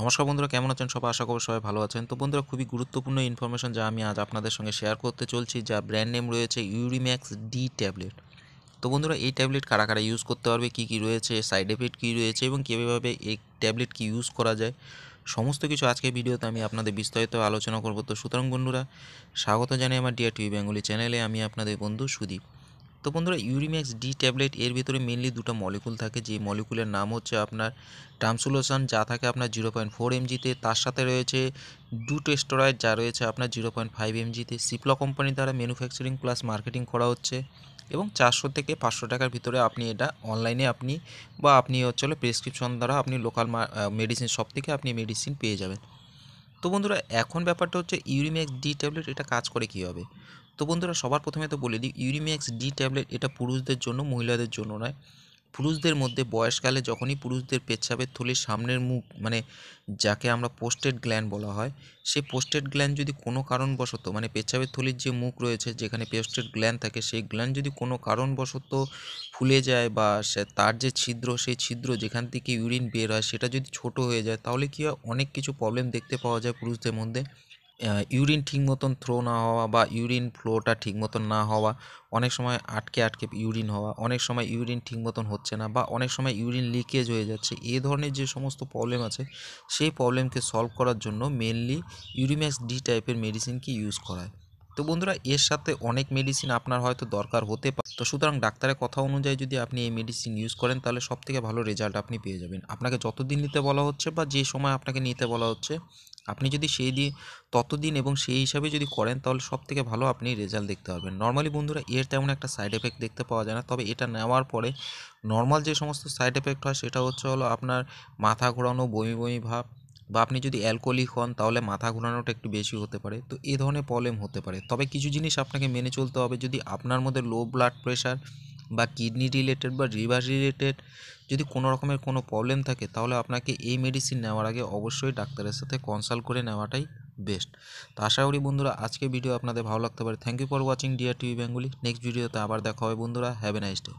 নমস্কার বন্ধুরা কেমন আছেন সবাই আশা করব সবাই ভালো আছেন তো বন্ধুরা খুবই গুরুত্বপূর্ণ ইনফরমেশন যা আমি আজ আপনাদের সঙ্গে শেয়ার করতে চলছি যা ব্র্যান্ড নেম রয়েছে ইউরিম্যাক্স ডি ট্যাবলেট তো বন্ধুরা এই ট্যাবলেট কারা কারা ইউজ করতে পারবে কী কী রয়েছে সাইড এফেক্ট কী রয়েছে এবং কীভাবে এই ট্যাবলেট কি ইউজ করা যায় সমস্ত কিছু আজকে ভিডিওতে আমি আপনাদের বিস্তারিত আলোচনা করব তো সুতরাং বন্ধুরা স্বাগত জানাই আমার ডিআর টিভি বেঙ্গলি চ্যানেলে আমি আপনাদের বন্ধু সুদীপ তো বন্ধুরা ইউরিম্যাক্স ডি ট্যাবলেট এর ভিতরে মেনলি দুটো মলিকুল থাকে যে মলিকুলের নাম হচ্ছে আপনার টামসুলোসান যা থাকে আপনার জিরো পয়েন্ট ফোর এমজিতে তার সাথে রয়েছে ডুটো স্টোরয়েড যা রয়েছে আপনার জিরো পয়েন্ট ফাইভ এমজিতে সিপ্লা কোম্পানি দ্বারা ম্যানুফ্যাকচারিং প্লাস মার্কেটিং করা হচ্ছে এবং চারশো থেকে পাঁচশো টাকার ভিতরে আপনি এটা অনলাইনে আপনি বা আপনি হচ্ছে প্রেসক্রিপশন দ্বারা আপনি লোকাল মেডিসিন শপ থেকে আপনি মেডিসিন পেয়ে যাবেন তো বন্ধুরা এখন ব্যাপারটা হচ্ছে ইউরিম্যাক্স ডি ট্যাবলেট এটা কাজ করে কী হবে তো বন্ধুরা সবার প্রথমে তো বলে দিই ইউরিম্যাক্স ডি ট্যাবলেট এটা পুরুষদের জন্য মহিলাদের জন্য নয় পুরুষদের মধ্যে বয়সকালে যখনই পুরুষদের পেচ্ছাপের থলির সামনের মুখ মানে যাকে আমরা পোস্টেড গ্ল্যান্ড বলা হয় সেই পোস্টেড গ্ল্যান্ড যদি কোনো কারণবশত মানে পেচ্ছাপের থলির যে মুখ রয়েছে যেখানে পেস্টেড গ্ল্যান্ড থাকে সেই গ্ল্যান্ড যদি কোনো কারণবশত ফুলে যায় বা সে তার যে ছিদ্র সেই ছিদ্র যেখান থেকে ইউরিন বের হয় সেটা যদি ছোট হয়ে যায় তাহলে কী হয় অনেক কিছু প্রবলেম দেখতে পাওয়া যায় পুরুষদের মধ্যে ইউরিন ঠিক মতন থ্রো না হওয়া বা ইউরিন ফ্লোটা ঠিক মতন না হওয়া অনেক সময় আটকে আটকে ইউরিন হওয়া অনেক সময় ইউরিন ঠিক মতন হচ্ছে না বা অনেক সময় ইউরিন লিকেজ হয়ে যাচ্ছে এ ধরনের যে সমস্ত প্রবলেম আছে সেই প্রবলেমকে সলভ করার জন্য মেনলি ইউরিম্যাক্স ডি টাইপের মেডিসিনকে ইউজ করায় তো বন্ধুরা এর সাথে অনেক মেডিসিন আপনার হয়তো দরকার হতে পারে তো সুতরাং ডাক্তারের কথা অনুযায়ী যদি আপনি এই মেডিসিন ইউজ করেন তাহলে সবথেকে ভালো রেজাল্ট আপনি পেয়ে যাবেন আপনাকে যতদিন নিতে বলা হচ্ছে বা যে সময় আপনাকে নিতে বলা হচ্ছে আপনি যদি সেই দিয়ে ততদিন এবং সেই হিসাবে যদি করেন তাহলে সব থেকে ভালো আপনি রেজাল্ট দেখতে পাবেন নর্মালি বন্ধুরা এর তেমন একটা সাইড এফেক্ট দেখতে পাওয়া যায় না তবে এটা নেওয়ার পরে নর্মাল যে সমস্ত সাইড এফেক্ট হয় সেটা হচ্ছে হলো আপনার মাথা ঘোরানো বমি বমি ভাব বা আপনি যদি অ্যালকোহলিক হন তাহলে মাথা ঘোরানোটা একটু বেশি হতে পারে তো এই ধরনের প্রবলেম হতে পারে তবে কিছু জিনিস আপনাকে মেনে চলতে হবে যদি আপনার মধ্যে লো ব্লাড প্রেশার বা কিডনি রিলেটেড বা লিভার রিলেটেড যদি কোনো রকমের কোনো প্রবলেম থাকে তাহলে আপনাকে এই মেডিসিন নেওয়ার আগে অবশ্যই ডাক্তারের সাথে কনসাল্ট করে নেওয়াটাই বেস্ট তো আশা করি বন্ধুরা আজকে ভিডিও আপনাদের ভালো লাগতে পারে thank you for watching dear TV Bengali next ভিডিওতে আবার দেখা হবে বন্ধুরা হ্যাভ এ নাইস ডে